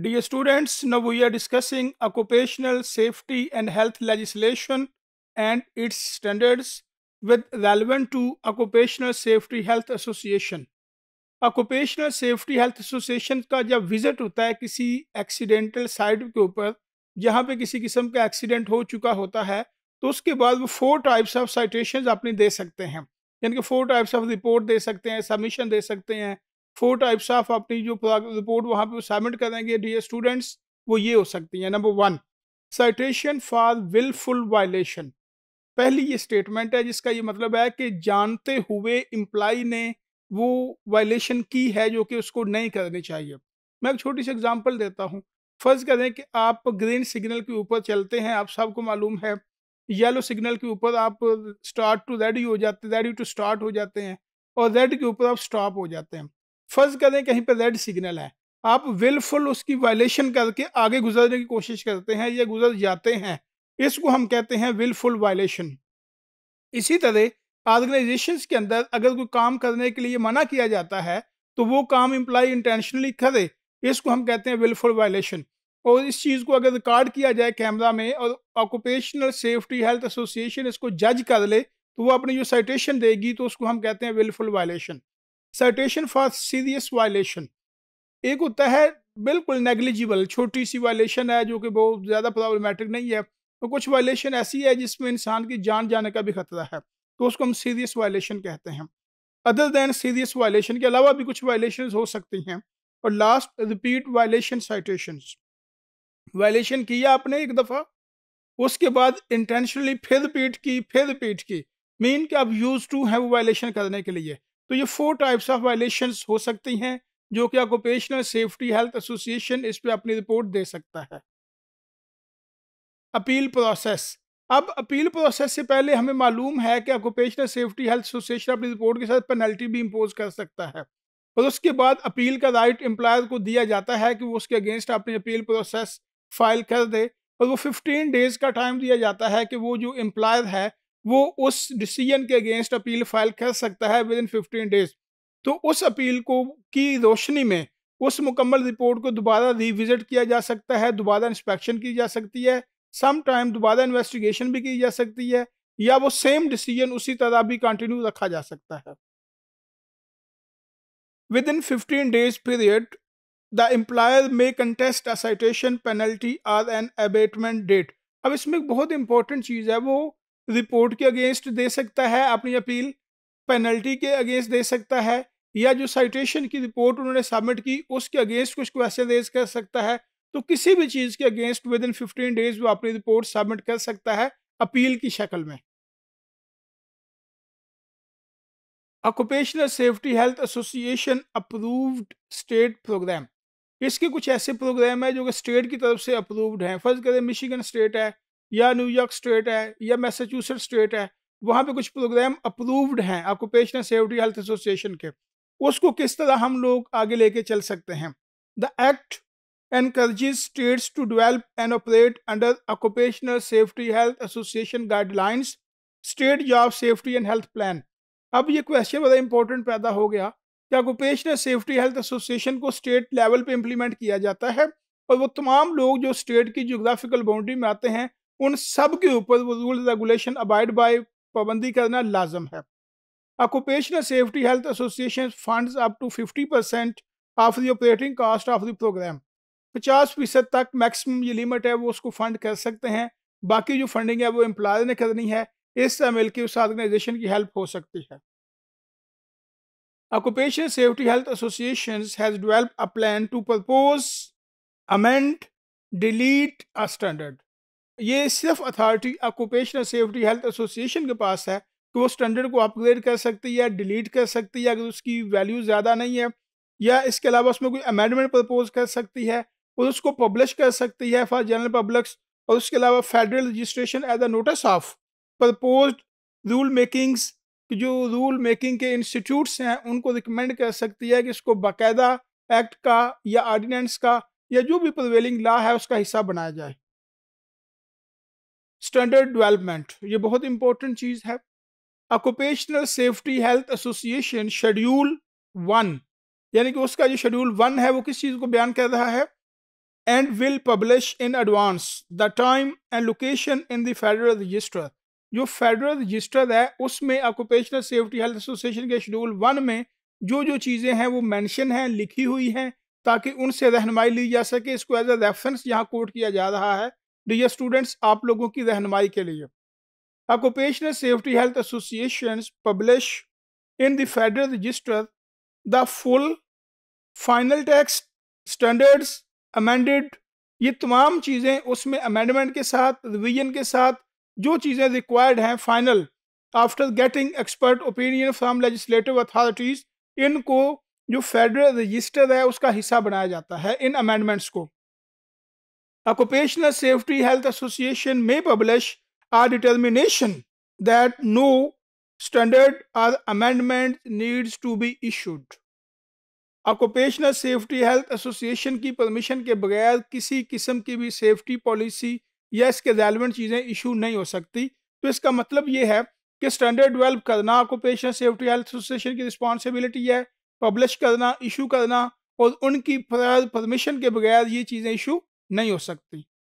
Dear students, now we are discussing occupational safety and health legislation and its standards with relevant to Occupational Safety Health Association. Occupational safety health association का जब visit होता है किसी accidental site के ऊपर जहाँ पे किसी किस्म का एक्सीडेंट हो चुका होता है तो उसके बाद वो फोर टाइप्स ऑफ साइटेशन अपने दे सकते हैं यानी कि फोर टाइप्स ऑफ रिपोर्ट दे सकते हैं सबमिशन दे सकते हैं फोर टाइप्स ऑफ अपनी जो रिपोर्ट वहाँ पे सबमिट करेंगे डी स्टूडेंट्स वो ये हो सकती हैं number one citation for wilful violation पहली ये स्टेटमेंट है जिसका ये मतलब है कि जानते हुए इम्प्लाई ने वो वायलेशन की है जो कि उसको नहीं करनी चाहिए मैं एक छोटी सी एग्जांपल देता हूँ फ़र्ज़ करें कि आप ग्रीन सिग्नल के ऊपर चलते हैं आप सबको मालूम है येलो सिग्नल के ऊपर आप स्टार्ट टू रेडी हो जाते रेडी टू स्टार्ट हो जाते हैं और रेड के ऊपर आप स्टॉप हो जाते हैं फर्ज करें कहीं पर रेड सिग्नल है आप विलफुल उसकी वायलेशन करके आगे गुजरने की कोशिश करते हैं या गुजर जाते हैं इसको हम कहते हैं विलफुल वायलेशन इसी तरह ऑर्गेनाइजेशन के अंदर अगर कोई काम करने के लिए मना किया जाता है तो वो काम इम्प्लाई इंटेंशनली करे इसको हम कहते हैं विलफुल वायलेशन और इस चीज़ को अगर रिकॉर्ड किया जाए कैमरा में और ऑक्यूपेशनल सेफ्टी हेल्थ एसोसिएशन इसको जज कर ले तो वो अपनी जो साइटेशन देगी तो उसको हम कहते हैं wilful violation citation for serious violation एक होता है बिल्कुल नेग्लिजिबल छोटी सी वायलेशन है जो कि बहुत ज़्यादा प्रॉब्लमेटिक नहीं है तो कुछ वायलेशन ऐसी है जिसमें इंसान की जान जाने का भी खतरा है तो उसको हम सीरियस वायलेशन कहते हैं अदर दैन सीरियस वायलेशन के अलावा भी कुछ वायलेशन हो सकती हैं और last repeat violation citation violation किया आपने एक दफ़ा उसके बाद इंटेंशनली फिर रिपीट की फिर रिपीट की मीन कि आप यूज टू हैं वो वायलेशन करने के लिए तो ये फोर टाइप्स ऑफ वायलेशन हो सकती हैं जो कि ऑक्यूपेशनल सेफ्टी हेल्थ एसोसिएशन इस पर अपनी रिपोर्ट दे सकता है अपील प्रोसेस अब अपील प्रोसेस से पहले हमें मालूम है कि ऑक्यूपेशनल सेफ्टी हेल्थ एसोसिएशन अपनी रिपोर्ट के साथ पेनल्टी भी इम्पोज कर सकता है और उसके बाद अपील का राइट एम्प्लॉयर को दिया जाता है कि वो उसके अगेंस्ट अपनी अपील प्रोसेस फाइल कर दे और वो 15 डेज का टाइम दिया जाता है कि वो जो एम्प्लॉयर है वो उस डिसीजन के अगेंस्ट अपील फाइल कर सकता है विद इन फिफ्टीन डेज तो उस अपील को की रोशनी में उस मुकम्मल रिपोर्ट को दोबारा रिविजिट किया जा सकता है दोबारा इंस्पेक्शन की जा सकती है सम टाइम दोबारा इन्वेस्टिगेशन भी की जा सकती है या वो सेम डिसीजन उसी तरह भी कंटिन्यू रखा जा सकता है within fifteen days period the employer may contest a citation penalty or an abatement date अब इसमें बहुत इंपॉर्टेंट चीज़ है वो रिपोर्ट के अगेंस्ट दे सकता है अपनी अपील पेनल्टी के अगेंस्ट दे सकता है या जो साइटेशन की रिपोर्ट उन्होंने सबमिट की उसके अगेंस्ट कुछ क्वेश्चन रेज कर सकता है तो किसी भी चीज़ के against within fifteen days वो अपनी रिपोर्ट सबमिट कर सकता है अपील की शक्ल में occupational safety health association approved state program इसके कुछ ऐसे प्रोग्राम है जो कि स्टेट की तरफ से अप्रूव्ड हैं फर्ज करें मिशिगन स्टेट है या न्यूयॉर्क स्टेट है या मैसेच्यूसेट स्टेट है वहाँ पे कुछ प्रोग्राम अप्रूव्ड हैं आपको सेफ्टी हेल्थ एसोसिएशन के उसको किस तरह हम लोग आगे लेके चल सकते हैं the act encourages states to develop and operate under occupational safety health association guidelines state job safety and health plan अब ये क्वेश्चन बड़ा इंपॉर्टेंट पैदा हो गया कि ऑक्यूपेशनल सेफ्टी हेल्थ एसोसिएशन को स्टेट लेवल पे इम्प्लीमेंट किया जाता है और वो तमाम लोग जो स्टेट की जोग्राफिकल बाउंड्री में आते हैं उन सब के ऊपर रूल रेगुलेशन अबाइड बाय पाबंदी करना लाजम है occupational safety health association fund up to 50 percent of the operating cost of the program 50 फीसद तक मैक्सिमम ये लिमिट है वो उसको फंड कर सकते हैं बाकी जो फंडिंग है वो एम्प्लॉय ने करनी है इस तरह मिलकर उस ऑर्गेनाइजेशन की हेल्प हो सकती है Occupational safety health association has developed a plan to propose amend delete a standard ये सिर्फ authority occupational safety health association के पास है कि वो स्टैंडर्ड को अपग्रेड कर सकती है डिलीट कर सकती है अगर उसकी वैल्यू ज़्यादा नहीं है या इसके अलावा उसमें कोई अमेंडमेंट प्रपोज कर सकती है और उसको पब्लिश कर सकती है फॉर जनरल पब्लिक्स और उसके अलावा federal registration as a notice of propose rule makings जो रूल मेकिंग के इंस्टीट्यूट्स हैं उनको रिकमेंड कर सकती है कि इसको बाकायदा एक्ट का या आर्डिनेंस का या जो भी प्रवेलिंग लॉ है उसका हिस्सा बनाया जाए स्टैंडर्ड डेवलपमेंट ये बहुत इंपॉर्टेंट चीज़ है occupational safety health association schedule one यानी कि उसका जो शेड्यूल वन है वो किस चीज़ को बयान कर रहा है and will publish in advance the time and location in the federal register जो फेडरल रजिस्टर है उसमें ऑक्यूपेशनल सेफ्टी हेल्थ एसोसिएशन के शेड्यूल वन में जो जो चीज़ें हैं वो मेंशन हैं लिखी हुई हैं ताकि उनसे रहनमाई ली जा सके इसको एज ए रेफरेंस यहाँ कोट किया जा रहा है डियर स्टूडेंट्स आप लोगों की रहनमाई के लिए occupational safety health association publish in the federal register the full final text standards amended ये तमाम चीज़ें उसमें अमेंडमेंट के साथ रिवीजन के साथ जो चीज़ें रिक्वायर्ड हैं final after getting expert opinion from legislative authorities इनको जो फेडरल रजिस्टर है उसका हिस्सा बनाया जाता है इन अमेंडमेंट्स को Occupational Safety Health Association may publish a determination that no standard or amendment needs to be issued. Occupational safety health association की परमिशन के बगैर किसी किस्म की भी सेफ्टी पॉलिसी या इसके रेलिवेंट चीज़ें इशू नहीं हो सकती तो इसका मतलब ये है कि स्टैंडर्ड डेवलप करना ऑक्यूपेशनल सेफ्टी हेल्थ एसोसिएशन की रिस्पॉन्सिबिलिटी है पब्लिश करना इशू करना और उनकी परमिशन के बगैर ये चीज़ें इशू नहीं हो सकती